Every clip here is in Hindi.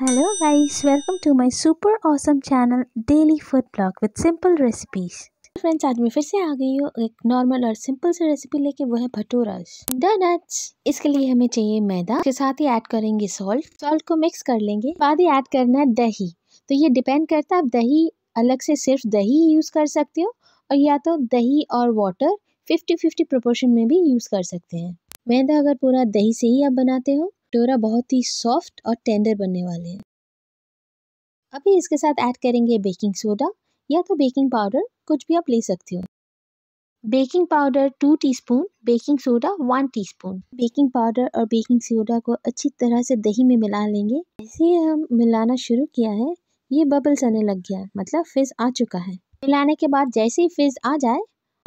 Hello guys, welcome to my super awesome channel Daily Food Blog with Simple Recipes. Friends आज मैं फिर से आ गई हूँ एक नॉर्मल और सिंपल सी रेसिपी लेके वो है भटूरा डोनट्स इसके लिए हमें चाहिए मैदा के साथ ही ऐड करेंगे सॉल्ट सॉल्ट को मिक्स कर लेंगे बाद ही ऐड करना है दही तो ये डिपेंड करता है आप दही अलग से सिर्फ दही यूज़ कर सकते हो और या तो दही और वाटर फिफ्टी फिफ्टी प्रोपोर्शन में भी यूज़ कर सकते हैं मैदा अगर पूरा दही से ही आप बनाते हो कटोरा बहुत ही सॉफ्ट और टेंडर बनने वाले हैं अभी इसके साथ ऐड करेंगे बेकिंग सोडा या तो बेकिंग पाउडर कुछ भी आप ले सकते हो baking powder two teaspoon, baking soda one teaspoon. Baking powder और बेकिंग सोडा को अच्छी तरह से दही में मिला लेंगे जैसे ही हम मिलाना शुरू किया है ये बबल्स आने लग गया है मतलब फिज आ चुका है मिलाने के बाद जैसे ही फिज आ जाए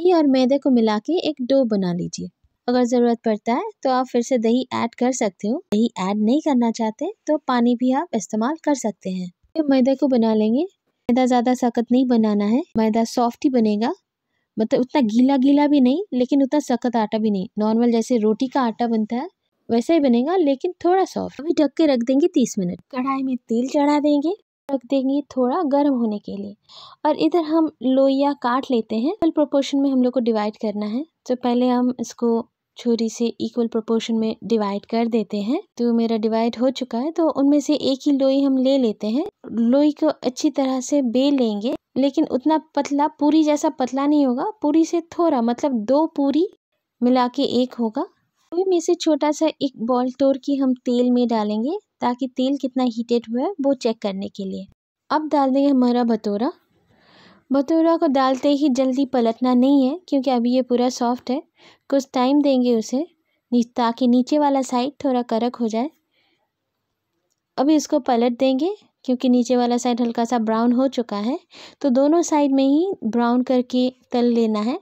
दही और मैदे को मिला के एक डो बना लीजिए अगर ज़रूरत पड़ता है तो आप फिर से दही ऐड कर सकते हो दही ऐड नहीं करना चाहते तो पानी भी आप इस्तेमाल कर सकते हैं तो मैदे को बना लेंगे मैदा ज़्यादा सख्त नहीं बनाना है मैदा सॉफ्ट ही बनेगा मतलब उतना गीला गीला भी नहीं लेकिन उतना सख्त आटा भी नहीं नॉर्मल जैसे रोटी का आटा बनता है वैसे ही बनेगा लेकिन थोड़ा सॉफ्ट अभी ढक के रख देंगे तीस मिनट कढ़ाई में तेल चढ़ा देंगे रख देंगे थोड़ा गर्म होने के लिए और इधर हम लोइया काट लेते हैं फुल प्रोपोर्शन में हम लोग को डिवाइड करना है तो पहले हम इसको छुरी से इक्वल प्रोपोर्शन में डिवाइड कर देते हैं तो मेरा डिवाइड हो चुका है तो उनमें से एक ही लोई हम ले लेते हैं लोई को अच्छी तरह से बेल लेंगे लेकिन उतना पतला पूरी जैसा पतला नहीं होगा पूरी से थोड़ा मतलब दो पूरी मिला के एक होगा लोई में से छोटा सा एक बॉल तोड़ के हम तेल में डालेंगे ताकि तेल कितना हीटेड हुआ है वो चेक करने के लिए अब डाल देंगे हमारा भटूरा भटूरा को डालते ही जल्दी पलटना नहीं है क्योंकि अभी ये पूरा सॉफ्ट है कुछ टाइम देंगे उसे ताकि नीचे वाला साइड थोड़ा कड़क हो जाए अभी इसको पलट देंगे क्योंकि नीचे वाला साइड हल्का सा ब्राउन हो चुका है तो दोनों साइड में ही ब्राउन करके तल लेना है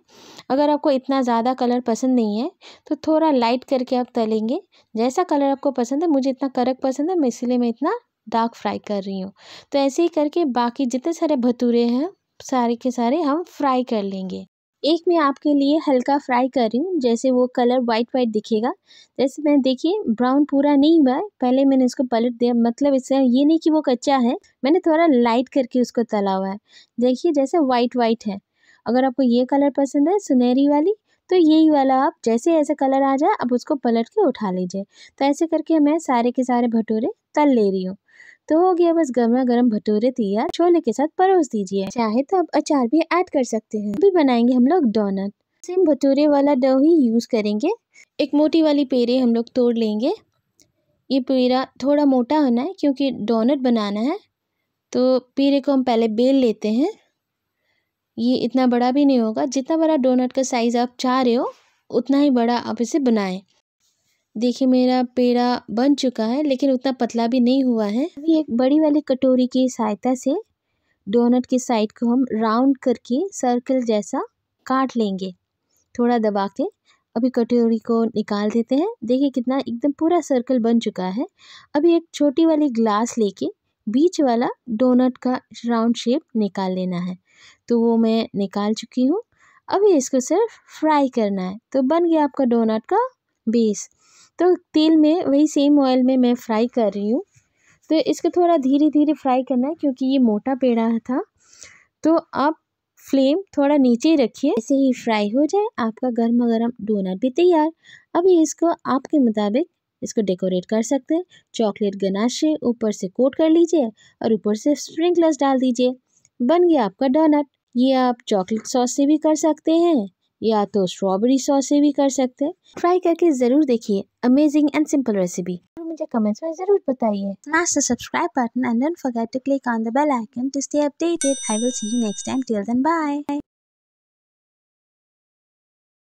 अगर आपको इतना ज़्यादा कलर पसंद नहीं है तो थोड़ा लाइट करके आप तलेंगे जैसा कलर आपको पसंद है मुझे इतना कड़क पसंद है मैं इसलिए मैं इतना डार्क फ्राई कर रही हूँ तो ऐसे ही करके बाकी जितने सारे भतूरे हैं सारे के सारे हम फ्राई कर लेंगे एक मैं आपके लिए हल्का फ्राई कर रही हूँ जैसे वो कलर वाइट वाइट दिखेगा जैसे मैं देखिए ब्राउन पूरा नहीं हुआ है पहले मैंने इसको पलट दिया मतलब इससे ये नहीं कि वो कच्चा है मैंने थोड़ा लाइट करके उसको तला हुआ है देखिए जैसे वाइट वाइट है अगर आपको ये कलर पसंद है सुनहरी वाली तो यही वाला आप जैसे ऐसा कलर आ जाए आप उसको पलट के उठा लीजिए तो ऐसे करके मैं सारे के सारे भटूरे तल ले रही हूँ तो हो गया बस गर्मा गर्म भटूरे तैयार छोले के साथ परोस दीजिए चाहे तो आप अचार भी ऐड कर सकते हैं अभी बनाएंगे हम लोग डोनट सेम भटूरे वाला डो ही यूज़ करेंगे एक मोटी वाली पेरे हम लोग तोड़ लेंगे ये पेरा थोड़ा मोटा होना है क्योंकि डोनट बनाना है तो पेरे को हम पहले बेल लेते हैं ये इतना बड़ा भी नहीं होगा जितना बड़ा डोनट का साइज़ आप चाह रहे हो उतना ही बड़ा आप इसे बनाएं देखिए मेरा पेड़ा बन चुका है लेकिन उतना पतला भी नहीं हुआ है अभी एक बड़ी वाली कटोरी की सहायता से डोनट की साइड को हम राउंड करके सर्कल जैसा काट लेंगे थोड़ा दबा के अभी कटोरी को निकाल देते हैं देखिए कितना एकदम पूरा सर्कल बन चुका है अभी एक छोटी वाली ग्लास लेके बीच वाला डोनट का राउंड शेप निकाल लेना है तो वो मैं निकाल चुकी हूँ अभी इसको सिर्फ फ्राई करना है तो बन गया आपका डोनट का बेस तो तेल में वही सेम ऑयल में मैं फ्राई कर रही हूँ तो इसको थोड़ा धीरे धीरे फ्राई करना है क्योंकि ये मोटा पेड़ा था तो आप फ्लेम थोड़ा नीचे ही रखिए ऐसे ही फ्राई हो जाए आपका गर्मा गर्म डोनट भी तैयार अभी इसको आपके मुताबिक इसको डेकोरेट कर सकते हैं चॉकलेट गनाशे ऊपर से कोट कर लीजिए और ऊपर से स्प्रिंकलर्स डाल दीजिए बन गया आपका डोनट ये आप चॉकलेट सॉस से भी कर सकते हैं या तो स्ट्रॉबेरी सॉस से भी कर सकते हैं ट्राई करके ज़रूर देखिए अमेजिंग एंड सिंपल रेसिपी मुझे कमेंट्स में ज़रूर बताइए smash subscribe button and don't forget to click on the bell icon to stay updated I will see you next time till then bye